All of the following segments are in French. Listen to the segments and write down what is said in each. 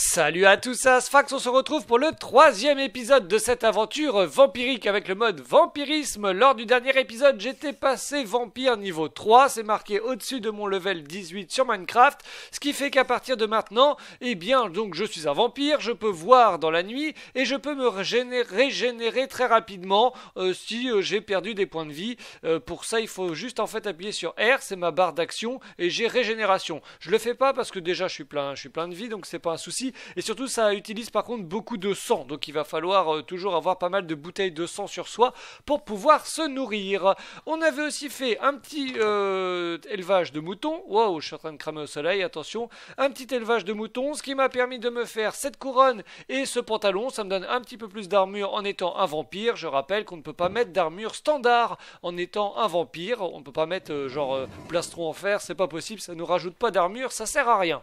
Salut à tous, à on se retrouve pour le troisième épisode de cette aventure vampirique avec le mode vampirisme. Lors du dernier épisode, j'étais passé vampire niveau 3, c'est marqué au-dessus de mon level 18 sur Minecraft, ce qui fait qu'à partir de maintenant, eh bien, donc je suis un vampire, je peux voir dans la nuit et je peux me régénérer, très rapidement euh, si euh, j'ai perdu des points de vie. Euh, pour ça, il faut juste en fait appuyer sur R, c'est ma barre d'action et j'ai régénération. Je le fais pas parce que déjà je suis plein, je suis plein de vie, donc c'est pas un souci et surtout, ça utilise par contre beaucoup de sang. Donc il va falloir euh, toujours avoir pas mal de bouteilles de sang sur soi pour pouvoir se nourrir. On avait aussi fait un petit euh, élevage de moutons. Waouh, je suis en train de cramer au soleil, attention. Un petit élevage de moutons, ce qui m'a permis de me faire cette couronne et ce pantalon. Ça me donne un petit peu plus d'armure en étant un vampire. Je rappelle qu'on ne peut pas mettre d'armure standard en étant un vampire. On ne peut pas mettre euh, genre plastron en fer, c'est pas possible, ça nous rajoute pas d'armure, ça sert à rien.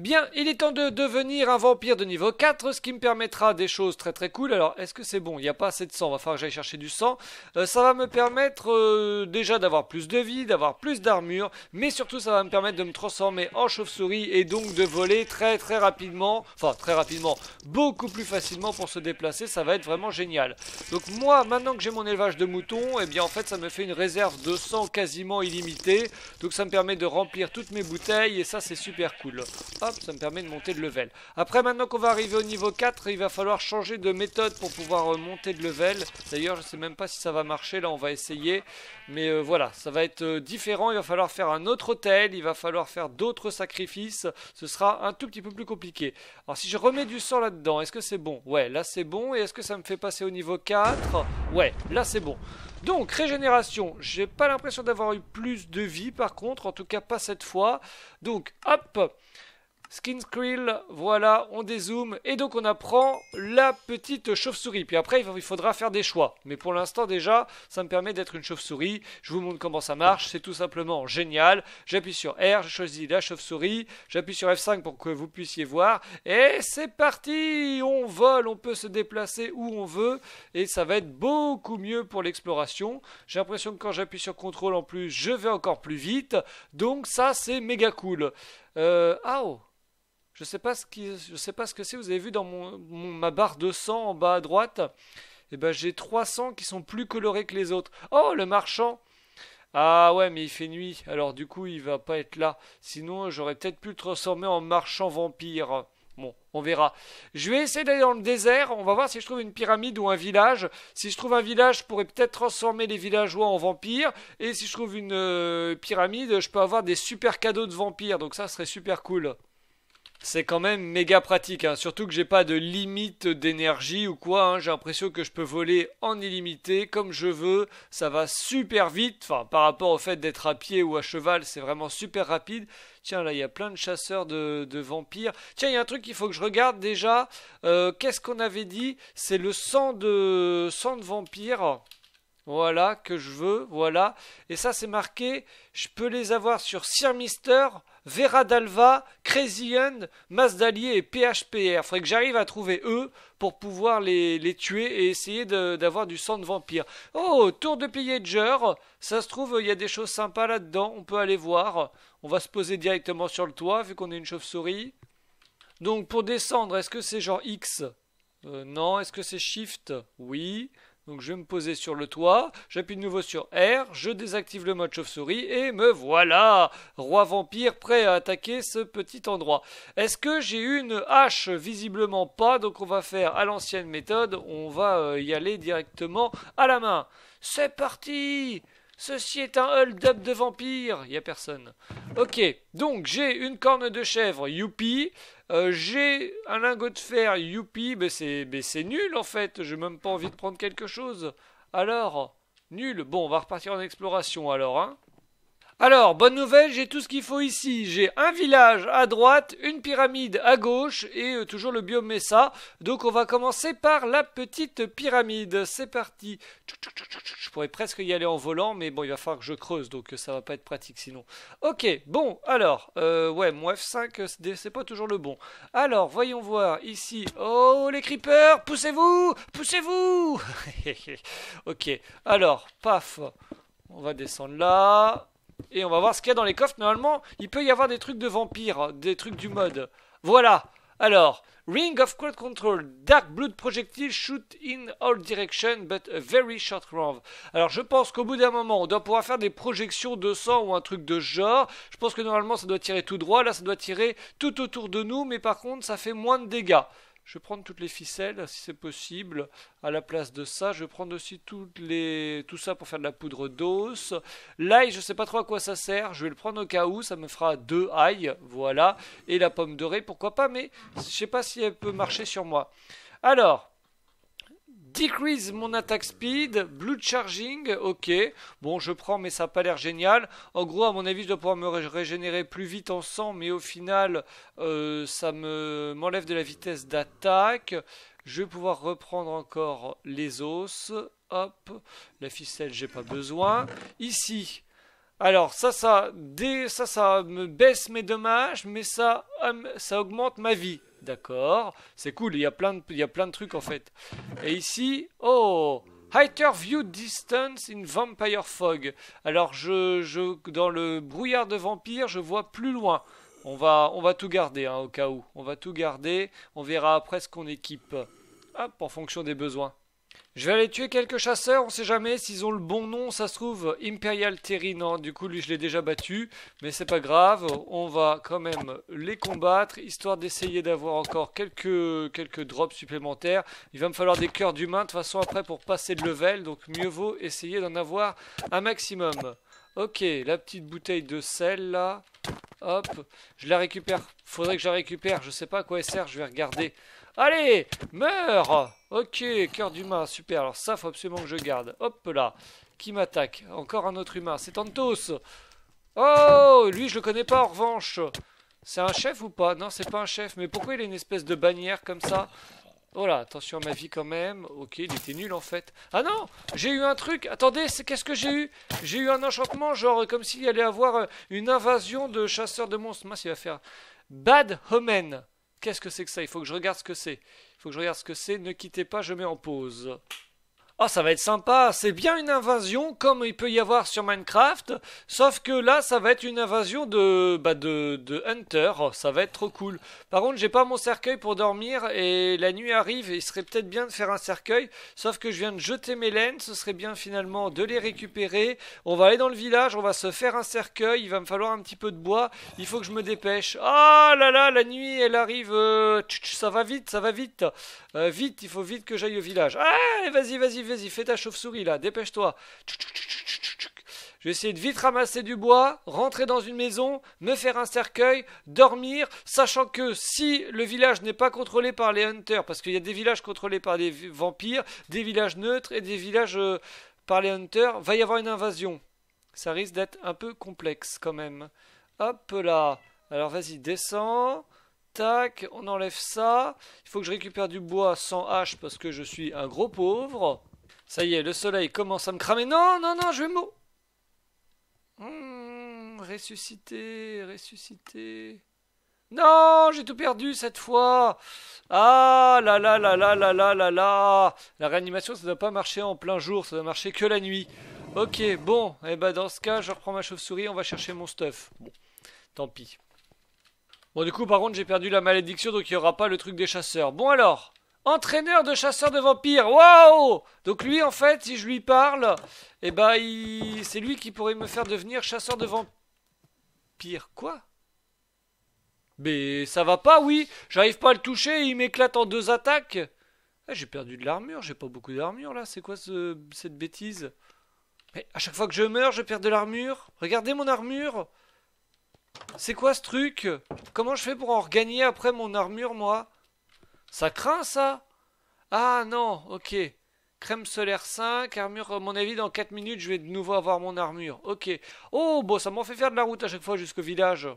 Bien, il est temps de devenir un vampire de niveau 4, ce qui me permettra des choses très très cool. Alors, est-ce que c'est bon Il n'y a pas assez de sang, il va falloir que j'aille chercher du sang. Euh, ça va me permettre euh, déjà d'avoir plus de vie, d'avoir plus d'armure, mais surtout ça va me permettre de me transformer en chauve-souris et donc de voler très très rapidement, enfin très rapidement, beaucoup plus facilement pour se déplacer, ça va être vraiment génial. Donc moi, maintenant que j'ai mon élevage de moutons, et eh bien en fait ça me fait une réserve de sang quasiment illimitée, donc ça me permet de remplir toutes mes bouteilles et ça c'est super cool ça me permet de monter de level. Après, maintenant qu'on va arriver au niveau 4, il va falloir changer de méthode pour pouvoir euh, monter de level. D'ailleurs, je ne sais même pas si ça va marcher, là on va essayer. Mais euh, voilà, ça va être euh, différent, il va falloir faire un autre hôtel, il va falloir faire d'autres sacrifices. Ce sera un tout petit peu plus compliqué. Alors si je remets du sang là-dedans, est-ce que c'est bon Ouais, là c'est bon. Et est-ce que ça me fait passer au niveau 4 Ouais, là c'est bon. Donc, régénération, j'ai pas l'impression d'avoir eu plus de vie par contre, en tout cas pas cette fois. Donc, hop Skin Skrill, voilà, on dézoome. Et donc on apprend la petite chauve-souris. Puis après, il faudra faire des choix. Mais pour l'instant, déjà, ça me permet d'être une chauve-souris. Je vous montre comment ça marche. C'est tout simplement génial. J'appuie sur R, je choisis la chauve-souris. J'appuie sur F5 pour que vous puissiez voir. Et c'est parti On vole, on peut se déplacer où on veut. Et ça va être beaucoup mieux pour l'exploration. J'ai l'impression que quand j'appuie sur CTRL en plus, je vais encore plus vite. Donc ça, c'est méga cool. Euh, ah oh je sais pas ce sais pas ce que c'est. Vous avez vu dans mon, ma barre de sang en bas à droite, eh ben j'ai 300 qui sont plus colorés que les autres. Oh, le marchand. Ah ouais, mais il fait nuit. Alors du coup, il va pas être là. Sinon, j'aurais peut-être pu le transformer en marchand vampire. Bon, on verra. Je vais essayer d'aller dans le désert. On va voir si je trouve une pyramide ou un village. Si je trouve un village, je pourrais peut-être transformer les villageois en vampires. Et si je trouve une euh, pyramide, je peux avoir des super cadeaux de vampires. Donc ça serait super cool c'est quand même méga pratique. Hein. Surtout que j'ai pas de limite d'énergie ou quoi. Hein. J'ai l'impression que je peux voler en illimité comme je veux. Ça va super vite. Enfin, par rapport au fait d'être à pied ou à cheval, c'est vraiment super rapide. Tiens, là, il y a plein de chasseurs de, vampires. Tiens, il y a un truc qu'il faut que je regarde déjà. Euh, qu'est-ce qu'on avait dit C'est le sang de, sang de vampire. Voilà, que je veux. Voilà. Et ça, c'est marqué. Je peux les avoir sur Sir Mister. Vera Dalva, Crazy End, Mazdalier et PHPR. Faudrait que j'arrive à trouver eux pour pouvoir les, les tuer et essayer d'avoir du sang de vampire. Oh, tour de pillager. Ça se trouve, il y a des choses sympas là-dedans. On peut aller voir. On va se poser directement sur le toit vu qu'on est une chauve-souris. Donc pour descendre, est-ce que c'est genre X euh, Non. Est-ce que c'est Shift Oui. Donc je vais me poser sur le toit, j'appuie de nouveau sur R, je désactive le mode chauve-souris et me voilà Roi vampire prêt à attaquer ce petit endroit. Est-ce que j'ai une hache Visiblement pas, donc on va faire à l'ancienne méthode, on va euh, y aller directement à la main. C'est parti Ceci est un hold-up de vampire. Il n'y a personne. Ok, donc j'ai une corne de chèvre, youpi. Euh, j'ai un lingot de fer, youpi, mais c'est, c'est nul en fait, j'ai même pas envie de prendre quelque chose. Alors, nul. Bon, on va repartir en exploration alors, hein. Alors, bonne nouvelle, j'ai tout ce qu'il faut ici. J'ai un village à droite, une pyramide à gauche et euh, toujours le biome Mesa. Donc on va commencer par la petite pyramide. C'est parti. Je pourrais presque y aller en volant, mais bon, il va falloir que je creuse, donc euh, ça va pas être pratique sinon. Ok, bon, alors, euh, ouais, mon F5, c'est pas toujours le bon. Alors, voyons voir ici. Oh, les creepers, poussez-vous, poussez-vous Ok, alors, paf. On va descendre là. Et on va voir ce qu'il y a dans les coffres. Normalement, il peut y avoir des trucs de vampires, des trucs du mode. Voilà. Alors, Ring of Crowd Control, Dark Blood Projectile, Shoot in all directions, but a very short round. Alors, je pense qu'au bout d'un moment, on doit pouvoir faire des projections de sang ou un truc de genre. Je pense que normalement, ça doit tirer tout droit. Là, ça doit tirer tout autour de nous, mais par contre, ça fait moins de dégâts. Je vais prendre toutes les ficelles si c'est possible. À la place de ça, je vais prendre aussi toutes les... tout ça pour faire de la poudre d'os. L'ail, je sais pas trop à quoi ça sert. Je vais le prendre au cas où. Ça me fera deux ail. Voilà. Et la pomme dorée, pourquoi pas. Mais je sais pas si elle peut marcher sur moi. Alors, Decrease mon attack speed, Blue Charging, ok. Bon, je prends, mais ça n'a pas l'air génial. En gros, à mon avis, je dois pouvoir me régénérer plus vite en sang, mais au final, euh, ça me m'enlève de la vitesse d'attaque. Je vais pouvoir reprendre encore les os. Hop, la ficelle, j'ai pas besoin. Ici, alors ça, ça, ça, ça me baisse mes dommages, mais ça, euh, ça augmente ma vie. D'accord, c'est cool, il y, a plein de, il y plein de trucs en fait. Et ici, oh Higher View Distance in Vampire Fog. Alors, je, je, dans le brouillard de vampire, je vois plus loin. On va, on va tout garder hein, au cas où. On va tout garder. On verra après ce qu'on équipe. Hop, en fonction des besoins. Je vais aller tuer quelques chasseurs, on sait jamais s'ils ont le bon nom, ça se trouve Imperial Terry, non, du coup lui je l'ai déjà battu, mais c'est pas grave, on va quand même les combattre, histoire d'essayer d'avoir encore quelques, quelques drops supplémentaires, il va me falloir des cœurs d'humains de toute façon après pour passer de level, donc mieux vaut essayer d'en avoir un maximum. Ok, la petite bouteille de sel là, hop, je la récupère, faudrait que je la récupère, je sais pas à quoi elle sert, je vais regarder... Allez, meurs Ok, cœur d'humain, super. Alors ça, faut absolument que je garde. Hop là. Qui m'attaque Encore un autre humain. C'est Tantos. Oh, lui, je le connais pas en revanche. C'est un chef ou pas Non, c'est pas un chef. Mais pourquoi il a une espèce de bannière comme ça Oh là, attention à ma vie quand même. Ok, il était nul en fait. Ah non J'ai eu un truc. Attendez, qu'est-ce que j'ai eu J'ai eu un enchantement, genre comme s'il allait avoir euh, une invasion de chasseurs de monstres. Mince, ça va faire... Bad Homen. Qu'est-ce que c'est que ça Il faut que je regarde ce que c'est. Il faut que je regarde ce que c'est. Ne quittez pas, je mets en pause. Oh, ça va être sympa, c'est bien une invasion comme il peut y avoir sur Minecraft, sauf que là, ça va être une invasion de, bah de, de Hunter, ça va être trop cool. Par contre, j'ai pas mon cercueil pour dormir et la nuit arrive il serait peut-être bien de faire un cercueil, sauf que je viens de jeter mes laines, ce serait bien finalement de les récupérer. On va aller dans le village, on va se faire un cercueil, il va me falloir un petit peu de bois, il faut que je me dépêche. Ah oh là là, la nuit, elle arrive, euh, ça va vite, ça va vite. Euh, vite, il faut vite que j'aille au village. Ah, allez, vas-y, vas-y, vas-y, fais ta chauve-souris là, dépêche-toi. Je vais essayer de vite ramasser du bois, rentrer dans une maison, me faire un cercueil, dormir, sachant que si le village n'est pas contrôlé par les hunters, parce qu'il y a des villages contrôlés par des vampires, des villages neutres et des villages euh, par les hunters, va y avoir une invasion. Ça risque d'être un peu complexe quand même. Hop là. Alors vas-y, descends. Tac, on enlève ça. Il faut que je récupère du bois sans hache parce que je suis un gros pauvre. Ça y est, le soleil commence à me cramer. Non, non, non, je vais mourir. Mmh, ressusciter, ressusciter. Non, j'ai tout perdu cette fois. Ah là là là là là là là là. La réanimation, ça ne doit pas marcher en plein jour, ça doit marcher que la nuit. Ok, bon, eh bah dans ce cas, je reprends ma chauve-souris, on va chercher mon stuff. Bon, tant pis. Bon, du coup, par contre, j'ai perdu la malédiction, donc il n'y aura pas le truc des chasseurs. Bon alors, entraîneur de chasseurs de vampires. Waouh Donc lui, en fait, si je lui parle, eh ben, c'est lui qui pourrait me faire devenir chasseur de vampires. Quoi Mais ça va pas, oui. J'arrive pas à le toucher, il m'éclate en deux attaques. Eh, j'ai perdu de l'armure, j'ai pas beaucoup d'armure là. C'est quoi cette bêtise Mais à chaque fois que je meurs, je perds de l'armure. Regardez mon armure. C'est quoi ce truc Comment je fais pour en regagner après mon armure, moi ça craint ça Ah non, ok. Crème solaire 5, armure, à mon avis, dans 4 minutes, je vais de nouveau avoir mon armure. Ok. Oh, bon, ça m'en fait faire de la route à chaque fois jusqu'au village.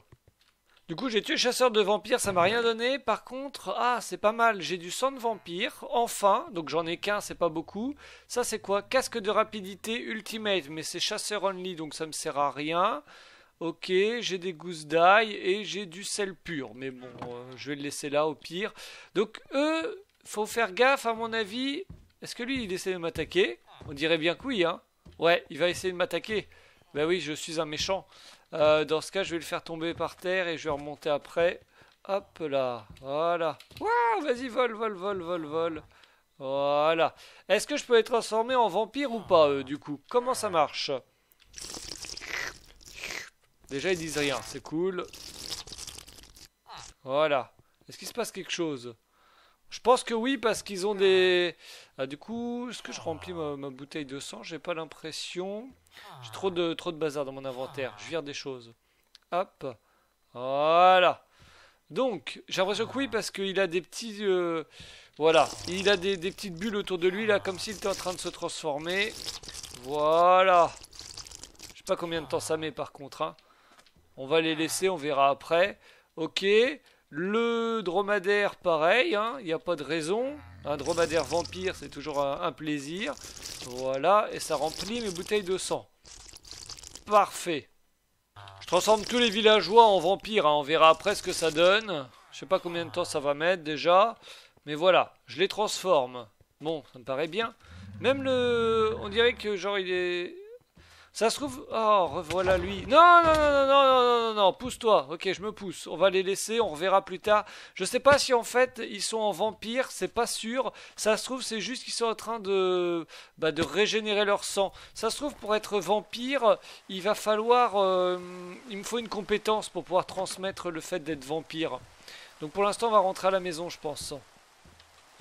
Du coup, j'ai tué chasseur de vampires, ça m'a rien donné. Par contre, ah, c'est pas mal, j'ai du sang de vampire, enfin. Donc j'en ai qu'un, c'est pas beaucoup. Ça, c'est quoi Casque de rapidité ultimate, mais c'est chasseur only, donc ça me sert à rien. Ok, j'ai des gousses d'ail et j'ai du sel pur. Mais bon, euh, je vais le laisser là au pire. Donc eux, faut faire gaffe à mon avis. Est-ce que lui, il essaie de m'attaquer On dirait bien que oui, hein. Ouais, il va essayer de m'attaquer. Ben oui, je suis un méchant. Euh, dans ce cas, je vais le faire tomber par terre et je vais remonter après. Hop là, voilà. Waouh, vas-y, vol, vol, vol, vol, vole. Voilà. Est-ce que je peux être transformé en vampire ou pas, eux, du coup Comment ça marche Déjà, ils disent rien. C'est cool. Voilà. Est-ce qu'il se passe quelque chose Je pense que oui, parce qu'ils ont des... Ah, du coup, est-ce que je remplis ma, bouteille de sang J'ai pas l'impression. J'ai trop de, trop de bazar dans mon inventaire. Je vire des choses. Hop. Voilà. Donc, j'ai l'impression que oui, parce qu'il a des petits... Euh, voilà, il a des, des, petites bulles autour de lui, là, comme s'il était en train de se transformer. Voilà. Je sais pas combien de temps ça met, par contre. Hein. On va les laisser, on verra après. Ok. Le dromadaire, pareil, hein, il n'y a pas de raison. Un dromadaire vampire, c'est toujours un, plaisir. Voilà, et ça remplit mes bouteilles de sang. Parfait. Je transforme tous les villageois en vampires, hein. on verra après ce que ça donne. Je sais pas combien de temps ça va mettre déjà. Mais voilà, je les transforme. Bon, ça me paraît bien. Même le... On dirait que genre il est... Ça se trouve... Oh, revoilà lui. Non, non, non, non, non, non, non, non, pousse-toi. Ok, je me pousse. On va les laisser, on reverra plus tard. Je sais pas si en fait ils sont en vampire, c'est pas sûr. Ça se trouve, c'est juste qu'ils sont en train de... Bah, de régénérer leur sang. Ça se trouve, pour être vampire, il va falloir... Euh, il me faut une compétence pour pouvoir transmettre le fait d'être vampire. Donc pour l'instant, on va rentrer à la maison, je pense.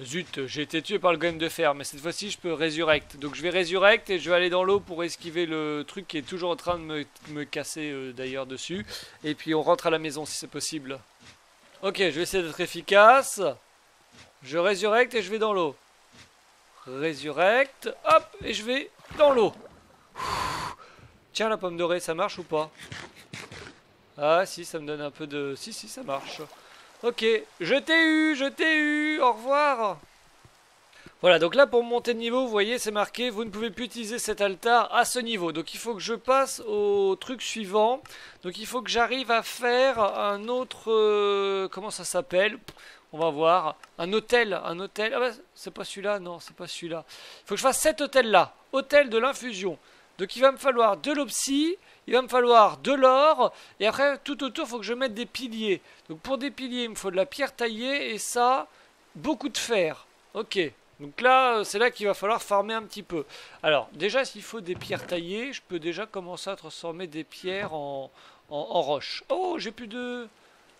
Zut, j'ai été tué par le golem de fer, mais cette fois-ci je peux résurrect. Donc je vais résurrect et je vais aller dans l'eau pour esquiver le truc qui est toujours en train de me, casser euh, d'ailleurs dessus. Et puis on rentre à la maison si c'est possible. Ok, je vais essayer d'être efficace. Je résurrecte et je vais dans l'eau. Résurrecte, hop, et je vais dans l'eau. Tiens, la pomme dorée, ça marche ou pas Ah si, ça me donne un peu de... Si, si, ça marche. Ok, je t'ai eu, je t'ai eu, au revoir voilà, donc là pour monter de niveau, vous voyez, c'est marqué, vous ne pouvez plus utiliser cet altar à ce niveau. Donc il faut que je passe au truc suivant. Donc il faut que j'arrive à faire un autre... Euh, comment ça s'appelle On va voir. Un hôtel, un hôtel... Ah bah c'est pas celui-là, non, c'est pas celui-là. Il faut que je fasse cet hôtel-là. Hôtel de l'infusion. Donc il va me falloir de l'opsie, il va me falloir de l'or, et après, tout autour, il faut que je mette des piliers. Donc pour des piliers, il me faut de la pierre taillée, et ça, beaucoup de fer. Ok, donc là, euh, c'est là qu'il va falloir farmer un petit peu. Alors, déjà, s'il faut des pierres taillées, je peux déjà commencer à transformer des pierres en, en, roche. Oh, j'ai plus de...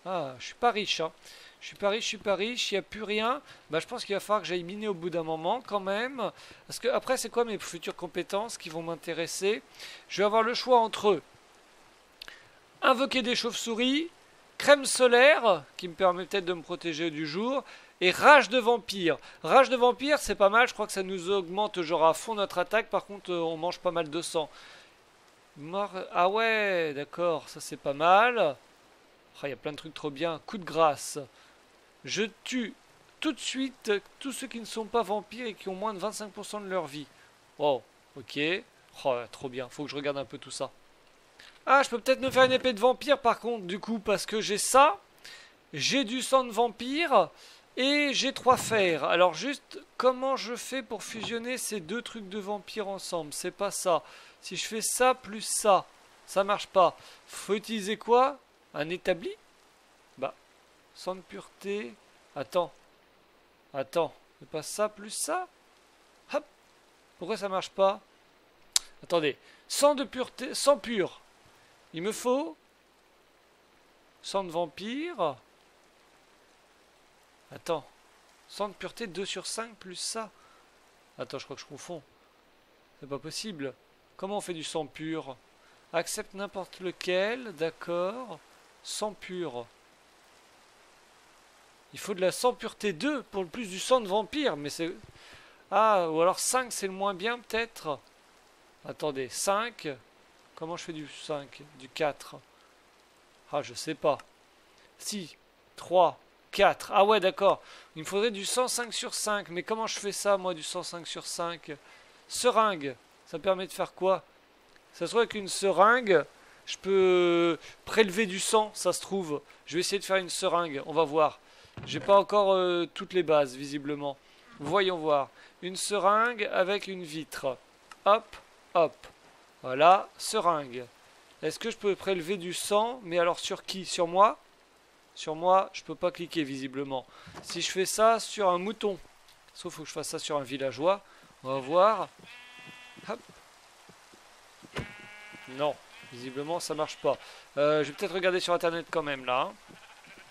Ah, je suis pas riche, hein je suis pas riche, je suis pas riche, il n'y a plus rien, bah, je pense qu'il va falloir que j'aille miner au bout d'un moment quand même. Parce que après, c'est quoi mes futures compétences qui vont m'intéresser Je vais avoir le choix entre invoquer des chauves-souris, crème solaire, qui me permet peut-être de me protéger du jour, et Rage de Vampire. Rage de Vampire, c'est pas mal, je crois que ça nous augmente genre à fond notre attaque, par contre euh, on mange pas mal de sang. Mort... Ah ouais, d'accord, ça c'est pas mal. Ah, il y a plein de trucs trop bien. Coup de grâce. Je tue tout de suite tous ceux qui ne sont pas vampires et qui ont moins de 25% de leur vie. Oh, ok. Oh, trop bien, faut que je regarde un peu tout ça. Ah, je peux peut-être me faire une épée de vampire par contre, du coup, parce que j'ai ça, j'ai du sang de vampire, et j'ai trois fers. Alors juste, comment je fais pour fusionner ces deux trucs de vampire ensemble C'est pas ça. Si je fais ça plus ça, ça marche pas. Faut utiliser quoi Un établi Sang de pureté. Attends. Attends. C'est pas ça plus ça Hop. Pourquoi ça marche pas Attendez. Sang de pureté. Sang pur. Il me faut... Sang de vampire. Attends. Sang de pureté 2 sur 5 plus ça. Attends, je crois que je confonds. C'est pas possible. Comment on fait du sang pur Accepte n'importe lequel, d'accord. Sang pur. Il faut de la sang pureté 2 pour le plus du sang de vampire, mais c'est... Ah, ou alors 5 c'est le moins bien peut-être Attendez, 5 Comment je fais du 5 Du 4 Ah, je sais pas. Si, 3, 4. Ah ouais, d'accord. Il me faudrait du 105 sur 5. Mais comment je fais ça, moi, du 105 sur 5 Seringue. Ça permet de faire quoi Ça se trouve, avec une seringue, je peux prélever du sang, ça se trouve. Je vais essayer de faire une seringue. On va voir. J'ai pas encore euh, toutes les bases, visiblement. Voyons voir. Une seringue avec une vitre. Hop, hop. Voilà, seringue. Est-ce que je peux prélever du sang Mais alors sur qui Sur moi Sur moi, je peux pas cliquer visiblement. Si je fais ça sur un mouton, sauf que je fasse ça sur un villageois, on va voir. Hop. Non, visiblement ça marche pas. Euh, je vais peut-être regarder sur internet quand même là. Hein.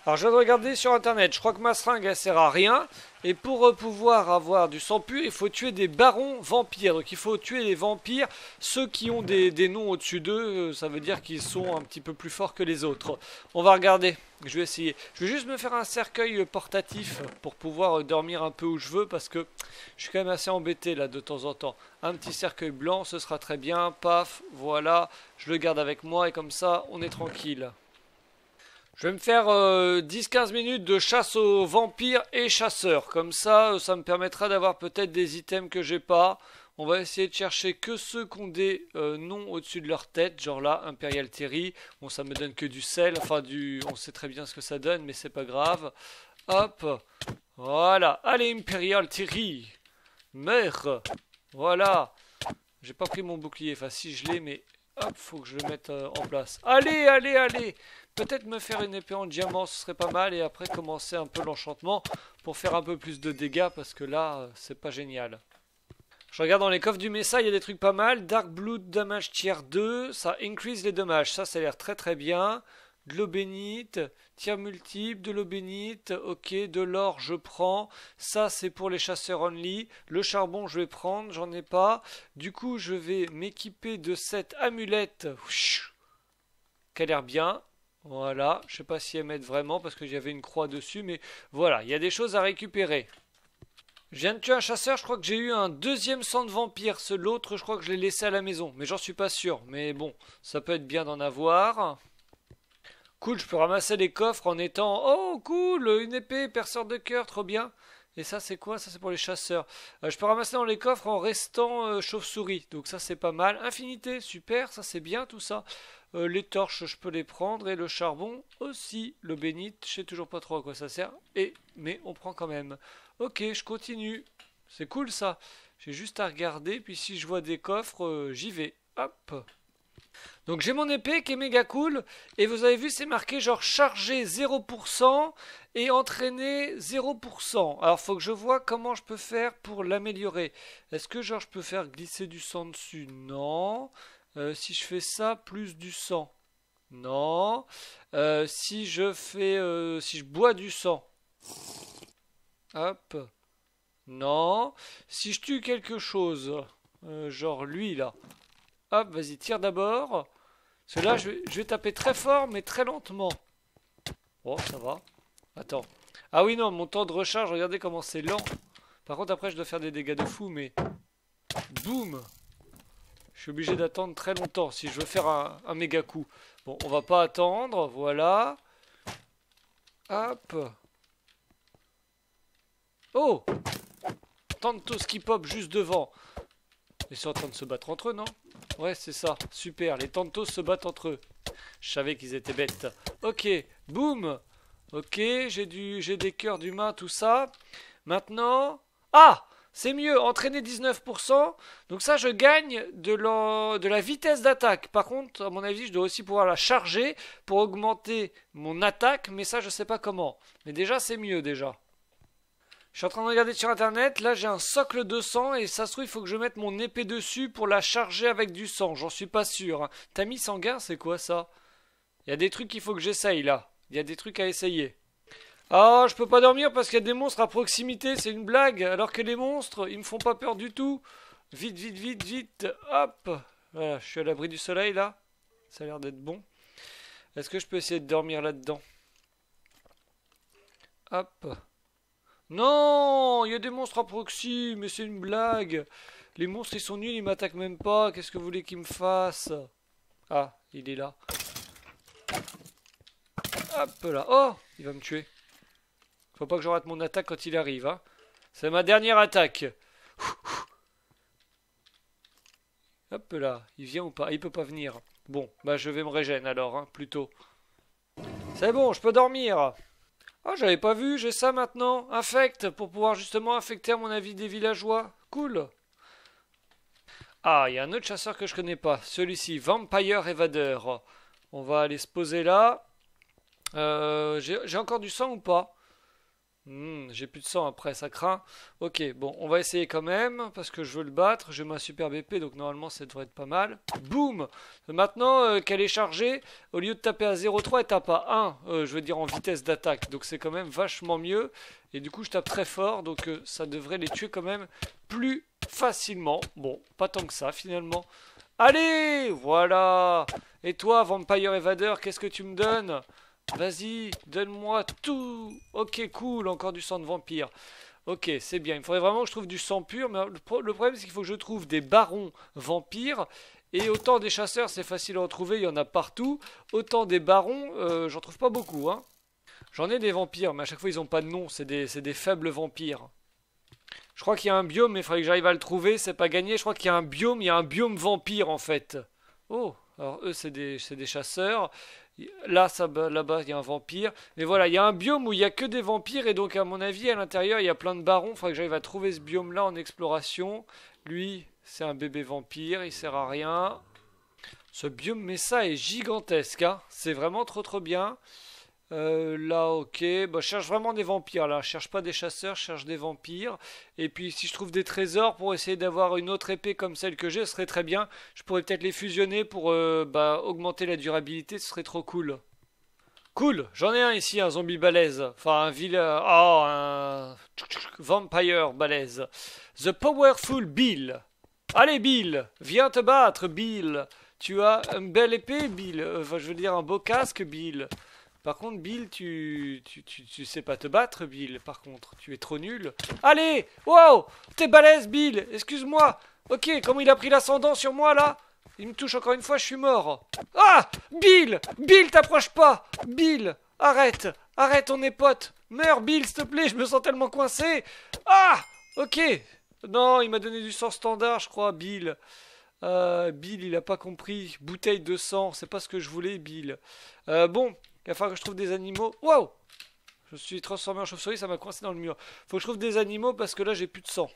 Alors je viens de regarder sur internet, je crois que ma seringue elle sert à rien. Et pour euh, pouvoir avoir du sang pur, il faut tuer des barons vampires. Donc il faut tuer les vampires, ceux qui ont des, noms au-dessus d'eux, euh, ça veut dire qu'ils sont un petit peu plus forts que les autres. On va regarder, je vais essayer. Je vais juste me faire un cercueil portatif pour pouvoir euh, dormir un peu où je veux parce que je suis quand même assez embêté là de temps en temps. Un petit cercueil blanc, ce sera très bien, paf, voilà, je le garde avec moi et comme ça on est tranquille. Je vais me faire 10-15 euh, minutes de chasse aux vampires et chasseurs. Comme ça, euh, ça me permettra d'avoir peut-être des items que j'ai pas. On va essayer de chercher que ceux qui ont des euh, noms au-dessus de leur tête, genre là, Imperial Terry. Bon, ça me donne que du sel, enfin du... On sait très bien ce que ça donne, mais c'est pas grave. Hop, voilà. Allez, Imperial Terry Mère Voilà J'ai pas pris mon bouclier, enfin si je l'ai, mais... Hop, faut que je le mette en place. Allez, allez, allez Peut-être me faire une épée en diamant, ce serait pas mal. Et après, commencer un peu l'enchantement pour faire un peu plus de dégâts. Parce que là, euh, c'est pas génial. Je regarde dans les coffres du Messa, il y a des trucs pas mal. Dark Blood Damage Tier 2, ça increase les dommages. Ça, ça a l'air très très bien. De l'eau bénite, multiple, de l'eau bénite, ok, de l'or je prends, ça c'est pour les chasseurs only, le charbon je vais prendre, j'en ai pas, du coup je vais m'équiper de cette amulette, Qu'elle a l'air bien, voilà, je sais pas si elle m'aide vraiment parce que j'avais une croix dessus, mais voilà, il y a des choses à récupérer. Je viens de tuer un chasseur, je crois que j'ai eu un deuxième sang de vampire. L'autre, je crois que je l'ai laissé à la maison, mais j'en suis pas sûr. Mais bon, ça peut être bien d'en avoir. Cool, je peux ramasser les coffres en étant... Oh, cool, une épée, perceur de cœur, trop bien. Et ça, c'est quoi Ça, c'est pour les chasseurs. Euh, je peux ramasser dans les coffres en restant euh, chauve-souris. Donc ça, c'est pas mal. Infinité, super, ça, c'est bien tout ça. Euh, les torches, je peux les prendre. Et le charbon aussi. Le bénite, je sais toujours pas trop à quoi ça sert. Et, mais on prend quand même. Ok, je continue. C'est cool ça. J'ai juste à regarder. Puis si je vois des coffres, euh, j'y vais. Hop. Donc j'ai mon épée qui est méga cool. Et vous avez vu, c'est marqué genre charger 0% et entraîner 0%. Alors faut que je vois comment je peux faire pour l'améliorer. Est-ce que genre je peux faire glisser du sang dessus Non. Euh, si je fais ça, plus du sang. Non. Euh, si je fais... Euh, si je bois du sang. Hop. Non. Si je tue quelque chose. genre lui, là. Hop, vas-y, tire d'abord. Cela, je, je vais taper très fort, mais très lentement. Oh, ça va. Attends. Ah oui, non, mon temps de recharge, regardez comment c'est lent. Par contre, après, je dois faire des dégâts de fou, mais... Boum je suis obligé d'attendre très longtemps si je veux faire un, méga coup. Bon, on va pas attendre, voilà. Hop. Oh Tantos qui pop juste devant. Ils sont en train de se battre entre eux, non Ouais, c'est ça. Super, les Tantos se battent entre eux. Je savais qu'ils étaient bêtes. Ok, boum Ok, j'ai du, j'ai des cœurs d'humains, tout ça. Maintenant... Ah c'est mieux, entraîner 19%. Donc ça, je gagne de la, vitesse d'attaque. Par contre, à mon avis, je dois aussi pouvoir la charger pour augmenter mon attaque. Mais ça, je sais pas comment. Mais déjà, c'est mieux déjà. Je suis en train de regarder sur internet, là j'ai un socle de sang et ça se trouve il faut que je mette mon épée dessus pour la charger avec du sang, j'en suis pas sûr. Hein. Tamis sanguin c'est quoi ça Il y a des trucs qu'il faut que j'essaye là, il y a des trucs à essayer. Oh, je peux pas dormir parce qu'il y a des monstres à proximité, c'est une blague. Alors que les monstres, ils me font pas peur du tout. Vite, vite, vite, vite. Hop. Voilà, je suis à l'abri du soleil là. Ça a l'air d'être bon. Est-ce que je peux essayer de dormir là-dedans Hop. Non, il y a des monstres à proximité mais c'est une blague. Les monstres, ils sont nuls, ils m'attaquent même pas. Qu'est-ce que vous voulez qu'ils me fassent Ah, il est là. Hop là. Oh, il va me tuer. Faut pas que j'arrête mon attaque quand il arrive. Hein. C'est ma dernière attaque. Hop là, il vient ou pas Il peut pas venir. Bon, bah je vais me régène alors, hein, plutôt. C'est bon, je peux dormir. Ah, j'avais pas vu, j'ai ça maintenant. Infect, pour pouvoir justement infecter à mon avis des villageois. Cool. Ah, il y a un autre chasseur que je connais pas. Celui-ci, Vampire Evader. On va aller se poser là. Euh, j'ai encore du sang ou pas Hmm, j'ai plus de sang après, ça craint. Ok, bon, on va essayer quand même, parce que je veux le battre. J'ai ma super BP, donc normalement ça devrait être pas mal. Boum Maintenant euh, qu'elle est chargée, au lieu de taper à 0,3, elle tape à 1, euh, je veux dire en vitesse d'attaque. Donc c'est quand même vachement mieux. Et du coup, je tape très fort, donc euh, ça devrait les tuer quand même plus facilement. Bon, pas tant que ça finalement. Allez Voilà Et toi, Vampire Evader, qu'est-ce que tu me donnes Vas-y, donne-moi tout Ok, cool, encore du sang de vampire. Ok, c'est bien. Il faudrait vraiment que je trouve du sang pur, mais le, problème, c'est qu'il faut que je trouve des barons vampires. Et autant des chasseurs, c'est facile à retrouver. il y en a partout. Autant des barons, euh, j'en trouve pas beaucoup. Hein. J'en ai des vampires, mais à chaque fois, ils ont pas de nom. C'est des, faibles vampires. Je crois qu'il y a un biome, mais il faudrait que j'arrive à le trouver. C'est pas gagné. Je crois qu'il y a un biome, il y a un biome vampire, en fait. Oh, alors eux, c'est des, des chasseurs. Là, là-bas, il y a un vampire. Mais voilà, il y a un biome où il n'y a que des vampires. Et donc, à mon avis, à l'intérieur, il y a plein de barons. Il faudrait que j'arrive à trouver ce biome-là en exploration. Lui, c'est un bébé vampire. Il sert à rien. Ce biome mais ça est gigantesque. Hein. C'est vraiment trop, trop bien. Euh, là, ok. Bah, je cherche vraiment des vampires, là. Je cherche pas des chasseurs, je cherche des vampires. Et puis, si je trouve des trésors pour essayer d'avoir une autre épée comme celle que j'ai, ce serait très bien. Je pourrais peut-être les fusionner pour euh, bah, augmenter la durabilité, ce serait trop cool. Cool J'en ai un ici, un zombie balèze. Enfin, un vilain... ah un... Vampire balèze. The Powerful Bill. Allez, Bill Viens te battre, Bill Tu as une belle épée, Bill. Euh, enfin, je veux dire, un beau casque, Bill. Par contre, Bill, tu, tu, sais pas te battre, Bill. Par contre, tu es trop nul. Allez Wow T'es balèze, Bill Excuse-moi Ok, comment il a pris l'ascendant sur moi, là Il me touche encore une fois, je suis mort. Ah Bill Bill, t'approche pas Bill Arrête Arrête, on est potes Meurs, Bill, s'il te plaît, je me sens tellement coincé Ah Ok Non, il m'a donné du sang standard, je crois, Bill. Euh, Bill, il a pas compris. Bouteille de sang, c'est pas ce que je voulais, Bill. Euh, bon, il va falloir que je trouve des animaux. Waouh Je suis transformé en chauve-souris, ça m'a coincé dans le mur. Faut que je trouve des animaux parce que là j'ai plus de sang.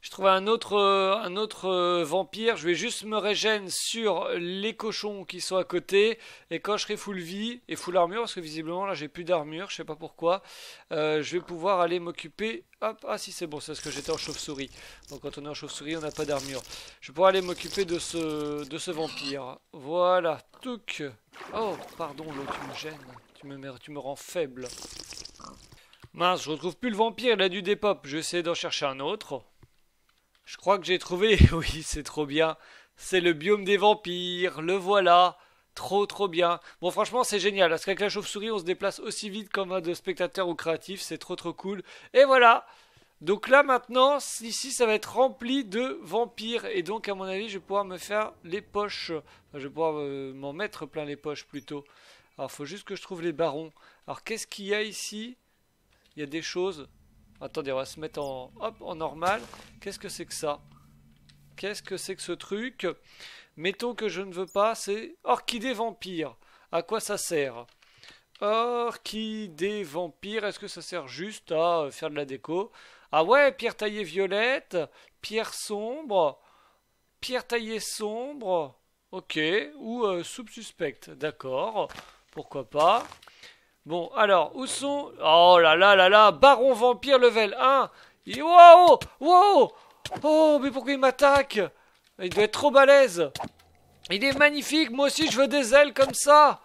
Je trouve un autre, euh, un autre euh, vampire. Je vais juste me régène sur les cochons qui sont à côté. Et quand je serai full vie et full armure, parce que visiblement là j'ai plus d'armure, je sais pas pourquoi, euh, je vais pouvoir aller m'occuper. Hop, ah si c'est bon, c'est parce que j'étais en chauve-souris. Donc quand on est en chauve-souris, on n'a pas d'armure. Je vais pouvoir aller m'occuper de ce, de ce vampire. Voilà, touc. Oh, pardon, là tu me gênes. Tu me, tu me rends faible. Mince, je retrouve plus le vampire, il a dû dépop. Je vais essayer d'en chercher un autre. Je crois que j'ai trouvé. Oui, c'est trop bien. C'est le biome des vampires. Le voilà. Trop, trop bien. Bon, franchement, c'est génial. Parce qu'avec la chauve-souris, on se déplace aussi vite comme un de spectateur ou créatif. C'est trop, trop cool. Et voilà. Donc là, maintenant, ici, ça va être rempli de vampires. Et donc, à mon avis, je vais pouvoir me faire les poches. je vais pouvoir euh, m'en mettre plein les poches, plutôt. Alors, faut juste que je trouve les barons. Alors, qu'est-ce qu'il y a ici Il y a des choses. Attendez, on va se mettre en, hop, en normal. Qu'est-ce que c'est que ça Qu'est-ce que c'est que ce truc Mettons que je ne veux pas, c'est orchidée vampire. À quoi ça sert Orchidée vampire, est-ce que ça sert juste à euh, faire de la déco Ah ouais, pierre taillée violette, pierre sombre, pierre taillée sombre, ok, ou euh, suspecte, d'accord, pourquoi pas. Bon, alors, où sont. Oh là là là là Baron Vampire level 1 Wow Wow Oh, mais pourquoi il m'attaque Il doit être trop balèze Il est magnifique Moi aussi, je veux des ailes comme ça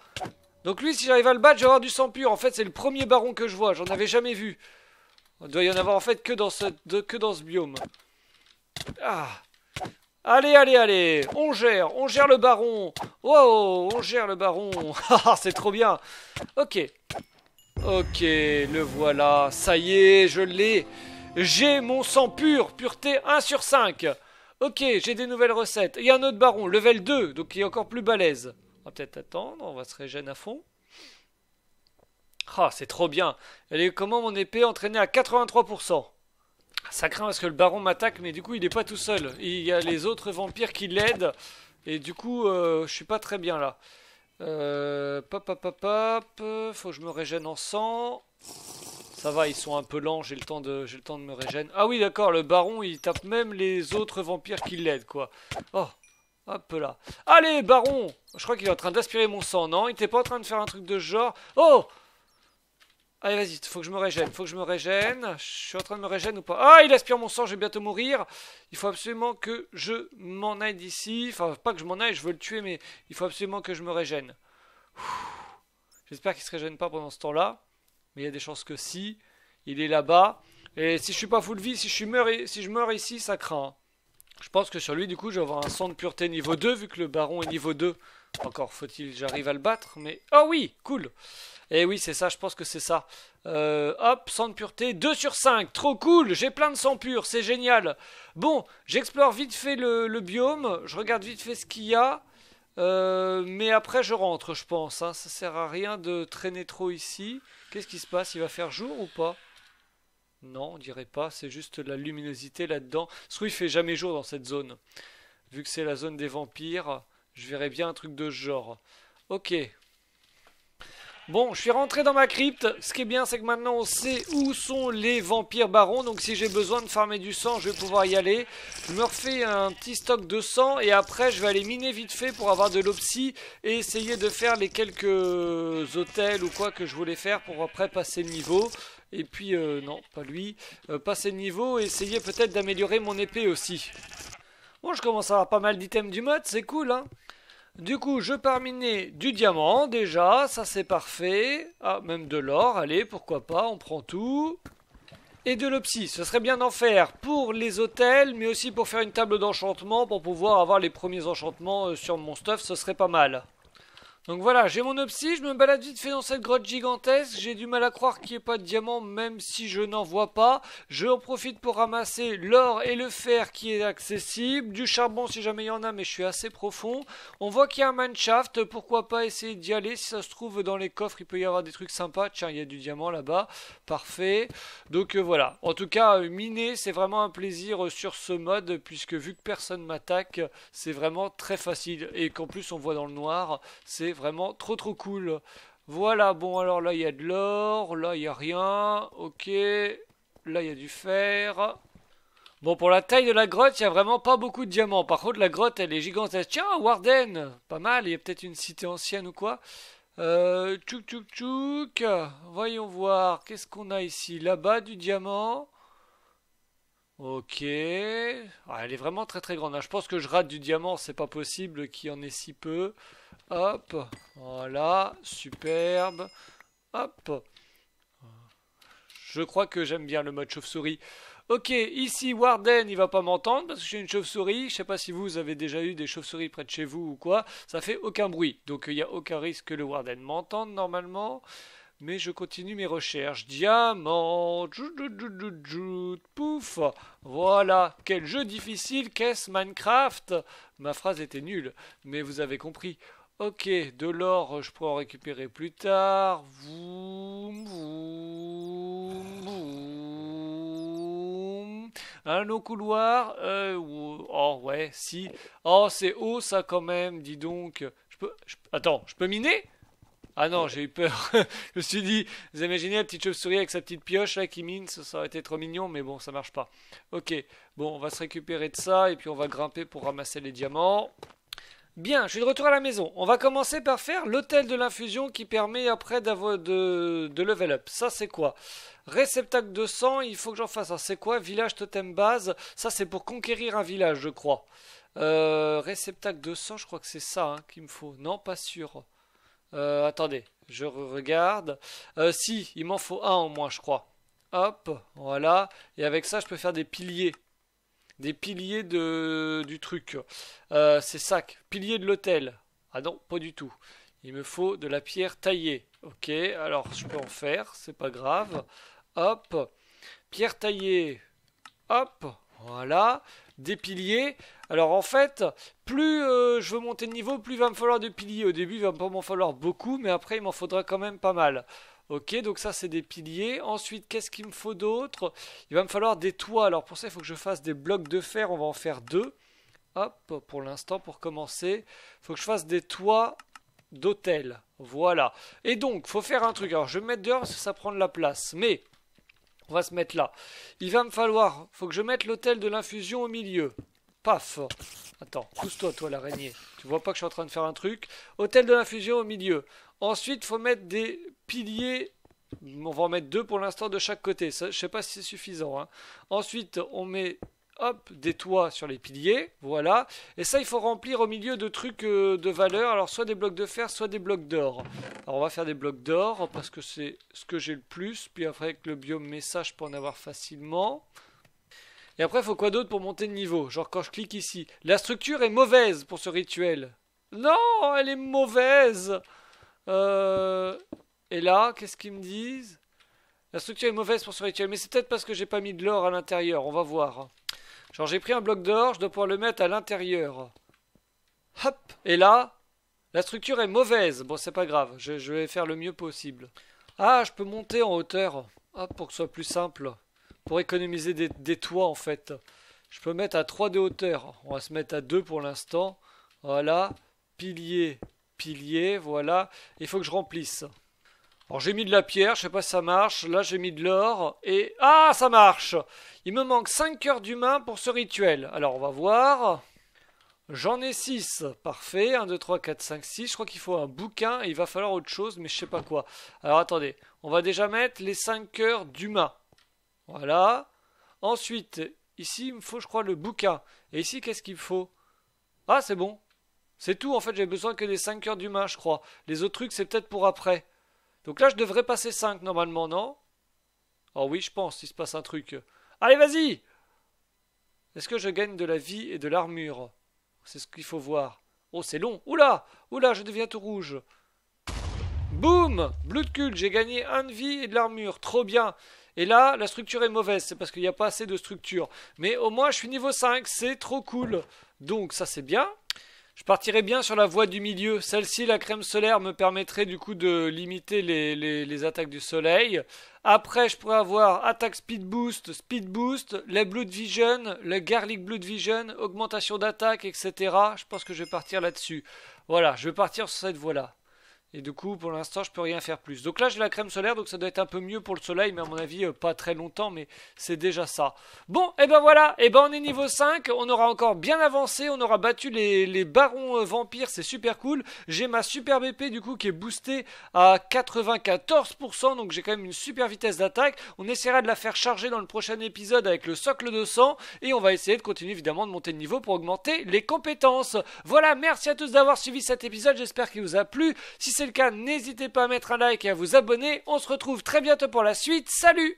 Donc lui, si j'arrive à le battre, je vais avoir du sang pur. En fait, c'est le premier baron que je vois. J'en avais jamais vu. Il doit y en avoir en fait que dans ce, que dans ce biome. Ah Allez, allez, allez, on gère, on gère le baron. Wow, on gère le baron. Ah, ah c'est trop bien. Ok. Ok, le voilà. Ça y est, je l'ai. J'ai mon sang pur, pureté 1 sur 5. Ok, j'ai des nouvelles recettes. Il y a un autre baron, level 2, donc il est encore plus balèze. On va peut-être attendre, on va se régénérer à fond. Ah, c'est trop bien. Elle comment mon épée entraînée à 83% ça craint parce que le baron m'attaque, mais du coup, il n'est pas tout seul. Il y a les autres vampires qui l'aident. Et du coup, euh, je suis pas très bien là. Euh, pop, pop, pop, pop. Faut que je me régène en sang. Ça va, ils sont un peu lents, j'ai le temps de, j'ai le temps de me régène. Ah oui, d'accord, le baron, il tape même les autres vampires qui l'aident, quoi. Oh, hop là. Allez, baron Je crois qu'il est en train d'aspirer mon sang, non Il était pas en train de faire un truc de genre... Oh Allez, vas-y, faut que je me régène, faut que je me régène. Je suis en train de me régène ou pas Ah, il aspire mon sang, je vais bientôt mourir. Il faut absolument que je m'en aille d'ici. Enfin, pas que je m'en aille, je veux le tuer, mais il faut absolument que je me régène. J'espère qu'il se régène pas pendant ce temps-là. Mais il y a des chances que si. Il est là-bas. Et si je suis pas full vie, si je, meurs, si je meurs ici, ça craint. Hein. Je pense que sur lui, du coup, je vais avoir un sang de pureté niveau 2, vu que le baron est niveau 2. Encore faut-il j'arrive à le battre, mais... Oh oui, cool eh oui, c'est ça, je pense que c'est ça. Euh, hop, sang de pureté, 2 sur 5, trop cool, j'ai plein de sang pur, c'est génial. Bon, j'explore vite fait le, biome, je regarde vite fait ce qu'il y a. Euh, mais après je rentre je pense, hein. ça sert à rien de traîner trop ici. Qu'est-ce qui se passe Il va faire jour ou pas Non, on dirait pas, c'est juste la luminosité là-dedans. Ce il fait jamais jour dans cette zone. Vu que c'est la zone des vampires, je verrais bien un truc de ce genre. Ok, Bon, je suis rentré dans ma crypte. Ce qui est bien, c'est que maintenant, on sait où sont les vampires barons. Donc, si j'ai besoin de farmer du sang, je vais pouvoir y aller. Je me refais un petit stock de sang. Et après, je vais aller miner vite fait pour avoir de l'opsie Et essayer de faire les quelques hôtels ou quoi que je voulais faire pour après passer le niveau. Et puis, euh, non, pas lui. Euh, passer le niveau et essayer peut-être d'améliorer mon épée aussi. Bon, je commence à avoir pas mal d'items du mode. C'est cool, hein du coup, je pars miner du diamant, déjà, ça c'est parfait. Ah, même de l'or, allez, pourquoi pas, on prend tout. Et de l'opsie, ce serait bien d'en faire pour les hôtels, mais aussi pour faire une table d'enchantement, pour pouvoir avoir les premiers enchantements euh, sur mon stuff, ce serait pas mal. Donc voilà, j'ai mon obsi, je me balade vite fait dans cette grotte gigantesque, j'ai du mal à croire qu'il n'y ait pas de diamant même si je n'en vois pas. Je en profite pour ramasser l'or et le fer qui est accessible, du charbon si jamais il y en a mais je suis assez profond. On voit qu'il y a un mineshaft, pourquoi pas essayer d'y aller, si ça se trouve dans les coffres il peut y avoir des trucs sympas. Tiens, il y a du diamant là-bas, parfait. Donc euh, voilà, en tout cas euh, miner c'est vraiment un plaisir euh, sur ce mode puisque vu que personne m'attaque c'est vraiment très facile et qu'en plus on voit dans le noir c'est vraiment trop trop cool. Voilà, bon alors là il y a de l'or, là il n'y a rien, ok, là il y a du fer. Bon pour la taille de la grotte, il n'y a vraiment pas beaucoup de diamants. Par contre la grotte elle est gigantesque. Tiens, Warden, pas mal, il y a peut-être une cité ancienne ou quoi. Euh, tchouk tchouk voyons voir, qu'est-ce qu'on a ici Là-bas du diamant. Ok. Ah, elle est vraiment très très grande. Hein. je pense que je rate du diamant, c'est pas possible qu'il y en ait si peu. Hop, voilà, superbe. Hop. Je crois que j'aime bien le mode chauve-souris. Ok, ici Warden, il va pas m'entendre parce que j'ai une chauve-souris. Je sais pas si vous avez déjà eu des chauves-souris près de chez vous ou quoi. Ça fait aucun bruit, donc il n'y a aucun risque que le Warden m'entende normalement. Mais je continue mes recherches. Diamant, pouf. Voilà, quel jeu difficile, qu'est-ce Minecraft Ma phrase était nulle, mais vous avez compris. Ok, de l'or, je pourrais en récupérer plus tard. Voum, Un long couloir. Euh, oh ouais, si. Oh, c'est haut ça quand même, dis donc. Je peux... Attends, je peux miner ah non, j'ai eu peur. je me suis dit, vous imaginez la petite chauve-souris avec sa petite pioche là qui mine, ça, ça, aurait été trop mignon, mais bon, ça marche pas. Ok, bon, on va se récupérer de ça et puis on va grimper pour ramasser les diamants. Bien, je suis de retour à la maison. On va commencer par faire l'hôtel de l'infusion qui permet après d'avoir de, de, level up. Ça c'est quoi Réceptacle de sang, il faut que j'en fasse. un, C'est quoi Village totem base. Ça c'est pour conquérir un village, je crois. Euh, réceptacle de sang, je crois que c'est ça hein, qu'il me faut. Non, pas sûr. Euh, attendez, je regarde. Euh, si, il m'en faut un au moins, je crois. Hop, voilà. Et avec ça, je peux faire des piliers des piliers de, du truc. ces euh, c'est sac, de l'hôtel. Ah non, pas du tout. Il me faut de la pierre taillée. Ok, alors je peux en faire, c'est pas grave. Hop, pierre taillée. Hop, voilà, des piliers. Alors en fait, plus euh, je veux monter de niveau, plus il va me falloir de piliers. Au début, il va pas m'en falloir beaucoup, mais après, il m'en faudra quand même pas mal. Ok, donc ça c'est des piliers. Ensuite, qu'est-ce qu'il me faut d'autre Il va me falloir des toits. Alors pour ça, il faut que je fasse des blocs de fer. On va en faire deux. Hop, pour l'instant, pour commencer, il faut que je fasse des toits d'hôtel. Voilà. Et donc, il faut faire un truc. Alors je vais me mettre dehors parce que ça prend de la place. Mais on va se mettre là. Il va me falloir, faut que je mette l'hôtel de l'infusion au milieu. Paf Attends, pousse toi, toi l'araignée. Tu vois pas que je suis en train de faire un truc Hôtel de l'infusion au milieu. Ensuite, il faut mettre des piliers. On va en mettre deux pour l'instant de chaque côté. je ne sais pas si c'est suffisant. Hein. Ensuite, on met hop, des toits sur les piliers, voilà. Et ça, il faut remplir au milieu de trucs euh, de valeur, alors soit des blocs de fer, soit des blocs d'or. Alors on va faire des blocs d'or, parce que c'est ce que j'ai le plus, puis après avec le biome message, je peux en avoir facilement. Et après, il faut quoi d'autre pour monter de niveau Genre quand je clique ici, la structure est mauvaise pour ce rituel. Non, elle est mauvaise euh, et là, qu'est-ce qu'ils me disent La structure est mauvaise pour ce rituel, mais c'est peut-être parce que j'ai pas mis de l'or à l'intérieur, on va voir. Genre j'ai pris un bloc d'or, je dois pouvoir le mettre à l'intérieur. Hop Et là, la structure est mauvaise. Bon, c'est pas grave, je, vais faire le mieux possible. Ah, je peux monter en hauteur. Hop, pour que ce soit plus simple. Pour économiser des, toits, en fait. Je peux mettre à 3 de hauteur. On va se mettre à 2 pour l'instant. Voilà. Pilier pilier, voilà. Il faut que je remplisse. Alors j'ai mis de la pierre, je sais pas si ça marche. Là j'ai mis de l'or et... Ah ça marche Il me manque 5 heures d'humain pour ce rituel. Alors on va voir. J'en ai 6. Parfait. 1, 2, 3, 4, 5, 6. Je crois qu'il faut un bouquin et il va falloir autre chose mais je sais pas quoi. Alors attendez. On va déjà mettre les 5 heures d'humain. Voilà. Ensuite, ici il me faut je crois le bouquin. Et ici qu'est-ce qu'il me faut Ah c'est bon. C'est tout, en fait, j'ai besoin que des 5 heures du je crois. Les autres trucs, c'est peut-être pour après. Donc là, je devrais passer 5 normalement, non Oh oui, je pense, il se passe un truc. Allez, vas-y Est-ce que je gagne de la vie et de l'armure C'est ce qu'il faut voir. Oh, c'est long Oula Oula, je deviens tout rouge Boum Blood cul, j'ai gagné un de vie et de l'armure. Trop bien et là, la structure est mauvaise, c'est parce qu'il n'y a pas assez de structure. Mais au moins, je suis niveau 5, c'est trop cool. Donc, ça c'est bien. Je partirai bien sur la voie du milieu. Celle-ci, la crème solaire, me permettrait du coup de limiter les, attaques du soleil. Après, je pourrais avoir attaque speed boost, speed boost, la blood vision, le garlic blood vision, augmentation d'attaque, etc. Je pense que je vais partir là-dessus. Voilà, je vais partir sur cette voie-là. Et du coup, pour l'instant, je peux rien faire plus. Donc là, j'ai la crème solaire, donc ça doit être un peu mieux pour le soleil, mais à mon avis, euh, pas très longtemps, mais c'est déjà ça. Bon, et eh ben voilà, et eh ben on est niveau 5, on aura encore bien avancé, on aura battu les, barons euh, vampires, c'est super cool. J'ai ma super BP, du coup, qui est boostée à 94%, donc j'ai quand même une super vitesse d'attaque. On essaiera de la faire charger dans le prochain épisode avec le socle de sang, et on va essayer de continuer, évidemment, de monter de niveau pour augmenter les compétences. Voilà, merci à tous d'avoir suivi cet épisode, j'espère qu'il vous a plu. Si c'est cas, n'hésitez pas à mettre un like et à vous abonner. On se retrouve très bientôt pour la suite. Salut